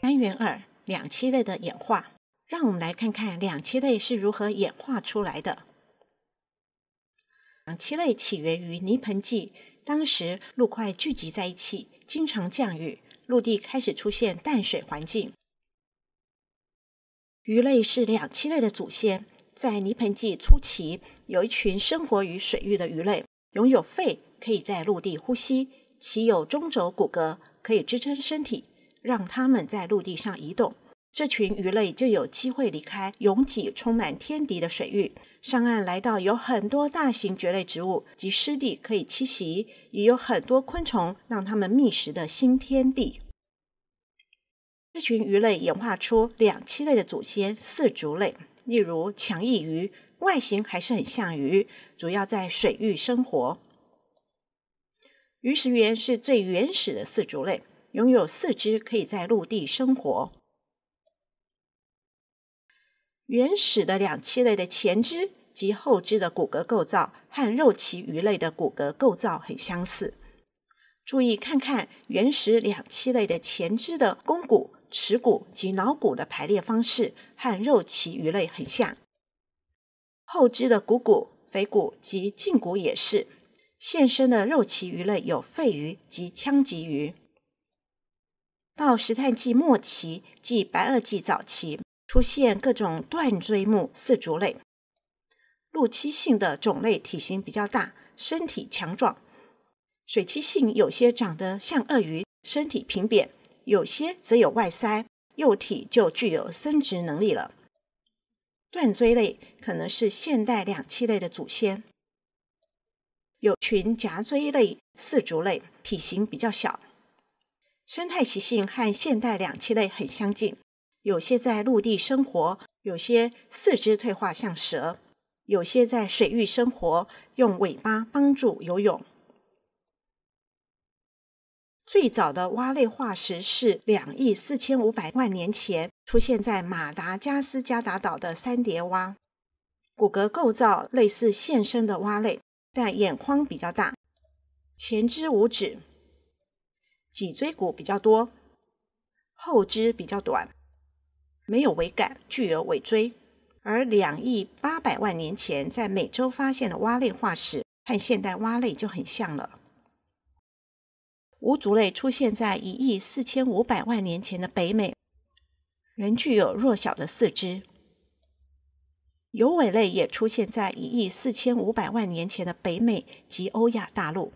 单元二：两栖类的演化。让我们来看看两栖类是如何演化出来的。两栖类起源于泥盆纪，当时陆块聚集在一起，经常降雨，陆地开始出现淡水环境。鱼类是两栖类的祖先，在泥盆纪初期。有一群生活于水域的鱼类，拥有肺可以在陆地呼吸，其有中轴骨骼可以支撑身体，让它们在陆地上移动。这群鱼类就有机会离开拥挤、充满天敌的水域，上岸来到有很多大型蕨类植物及湿地可以栖息，也有很多昆虫让它们觅食的新天地。这群鱼类演化出两栖类的祖先四足类，例如强翼鱼。外形还是很像鱼，主要在水域生活。鱼石螈是最原始的四足类，拥有四肢可以在陆地生活。原始的两栖类的前肢及后肢的骨骼构造和肉鳍鱼类的骨骼构造很相似。注意看看原始两栖类的前肢的肱骨、耻骨及桡骨的排列方式和肉鳍鱼类很像。后肢的股骨、腓骨及胫骨也是。现生的肉鳍鱼类有肺鱼及腔棘鱼。到石炭纪末期即白垩纪早期，出现各种断椎目四足类。陆栖性的种类体型比较大，身体强壮；水栖性有些长得像鳄鱼，身体平扁；有些则有外鳃，幼体就具有生殖能力了。断椎类可能是现代两栖类的祖先，有群夹椎类、四足类，体型比较小，生态习性和现代两栖类很相近，有些在陆地生活，有些四肢退化像蛇，有些在水域生活，用尾巴帮助游泳。最早的蛙类化石是两亿四千五百万年前出现在马达加斯加达岛的三叠蛙，骨骼构造类似现生的蛙类，但眼眶比较大，前肢五指，脊椎骨比较多，后肢比较短，没有尾杆，具有尾椎。而两亿八百万年前在美洲发现的蛙类化石和现代蛙类就很像了。无足类出现在一亿四千五百万年前的北美，仍具有弱小的四肢。有尾类也出现在一亿四千五百万年前的北美及欧亚大陆。